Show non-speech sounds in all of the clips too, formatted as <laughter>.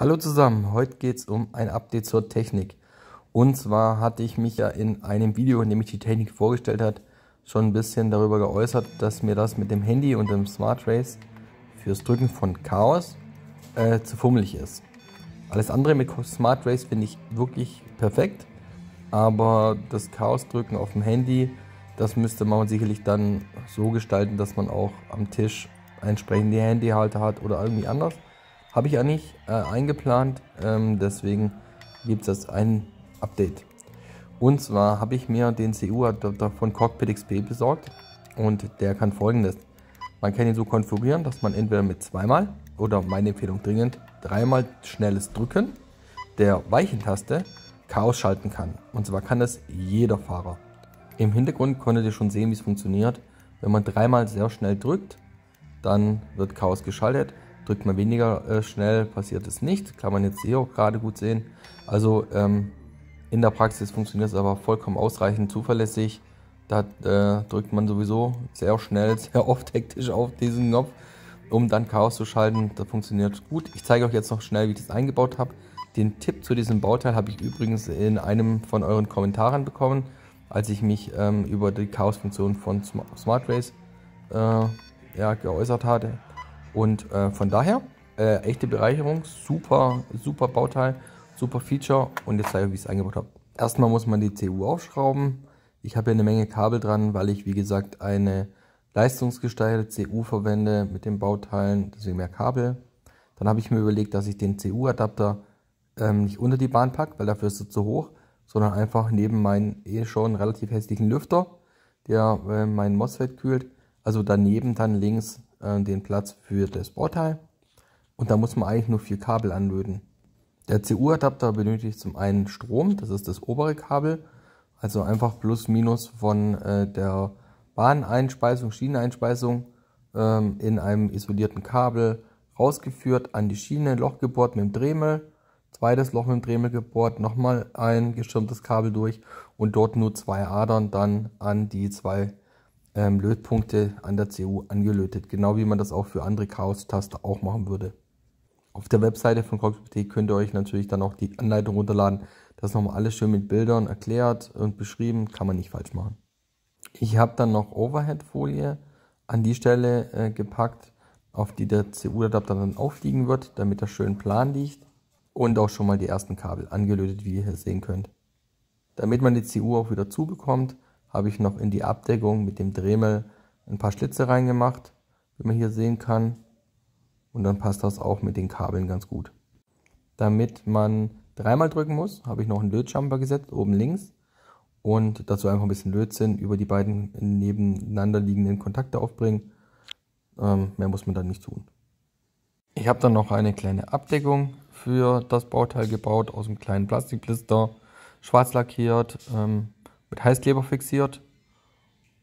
Hallo zusammen, heute geht es um ein Update zur Technik. Und zwar hatte ich mich ja in einem Video, in dem ich die Technik vorgestellt hat, schon ein bisschen darüber geäußert, dass mir das mit dem Handy und dem Smart Race fürs Drücken von Chaos äh, zu fummelig ist. Alles andere mit Smart Race finde ich wirklich perfekt, aber das Chaos drücken auf dem Handy, das müsste man sicherlich dann so gestalten, dass man auch am Tisch entsprechende Handyhalter hat oder irgendwie anders. Habe ich ja nicht äh, eingeplant, ähm, deswegen gibt es das ein Update. Und zwar habe ich mir den CU-Adapter von Cockpit XP besorgt und der kann folgendes. Man kann ihn so konfigurieren, dass man entweder mit zweimal oder meine Empfehlung dringend dreimal schnelles Drücken der Weichentaste Chaos schalten kann. Und zwar kann das jeder Fahrer. Im Hintergrund konntet ihr schon sehen, wie es funktioniert. Wenn man dreimal sehr schnell drückt, dann wird Chaos geschaltet. Drückt man weniger äh, schnell, passiert es nicht. Kann man jetzt hier eh auch gerade gut sehen. Also ähm, in der Praxis funktioniert es aber vollkommen ausreichend zuverlässig. Da äh, drückt man sowieso sehr schnell, <laughs> sehr oft hektisch auf diesen Knopf, um dann Chaos zu schalten. Das funktioniert gut. Ich zeige euch jetzt noch schnell, wie ich das eingebaut habe. Den Tipp zu diesem Bauteil habe ich übrigens in einem von euren Kommentaren bekommen, als ich mich ähm, über die Chaos-Funktion von Smart Race äh, ja, geäußert hatte. Und äh, von daher, äh, echte Bereicherung, super, super Bauteil, super Feature. Und jetzt zeige ich, wie ich es eingebaut habe. Erstmal muss man die CU aufschrauben. Ich habe hier eine Menge Kabel dran, weil ich, wie gesagt, eine leistungsgesteigerte CU verwende mit den Bauteilen, deswegen mehr Kabel. Dann habe ich mir überlegt, dass ich den CU-Adapter ähm, nicht unter die Bahn packe, weil dafür ist er zu hoch, sondern einfach neben meinen eh schon relativ hässlichen Lüfter, der äh, meinen MOSFET kühlt, also daneben dann links äh, den Platz für das Bauteil und da muss man eigentlich nur vier Kabel anlöten. Der CU-Adapter benötigt zum einen Strom, das ist das obere Kabel, also einfach plus minus von äh, der Bahneinspeisung, Schieneneinspeisung ähm, in einem isolierten Kabel rausgeführt an die Schiene, Loch gebohrt mit dem Dremel, zweites Loch mit dem Dremel gebohrt, nochmal ein geschirmtes Kabel durch und dort nur zwei Adern dann an die zwei ähm, Lötpunkte an der CU angelötet, genau wie man das auch für andere Chaos-Taster auch machen würde. Auf der Webseite von Cox.pt könnt ihr euch natürlich dann auch die Anleitung runterladen. Das nochmal alles schön mit Bildern erklärt und beschrieben, kann man nicht falsch machen. Ich habe dann noch Overhead-Folie an die Stelle äh, gepackt, auf die der CU-Adapter dann aufliegen wird, damit er schön plan liegt und auch schon mal die ersten Kabel angelötet, wie ihr hier sehen könnt. Damit man die CU auch wieder zubekommt, habe ich noch in die Abdeckung mit dem Dremel ein paar Schlitze reingemacht, wie man hier sehen kann. Und dann passt das auch mit den Kabeln ganz gut. Damit man dreimal drücken muss, habe ich noch einen Lötjumper gesetzt, oben links. Und dazu einfach ein bisschen Lötzinn über die beiden nebeneinander liegenden Kontakte aufbringen. Ähm, mehr muss man dann nicht tun. Ich habe dann noch eine kleine Abdeckung für das Bauteil gebaut aus einem kleinen Plastikblister, schwarz lackiert, ähm, mit Heißkleber fixiert.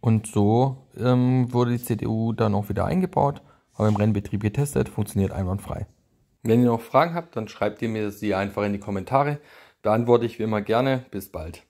Und so ähm, wurde die CDU dann auch wieder eingebaut, aber im Rennbetrieb getestet, funktioniert einwandfrei. Wenn ihr noch Fragen habt, dann schreibt ihr mir sie einfach in die Kommentare. Beantworte ich wie immer gerne. Bis bald.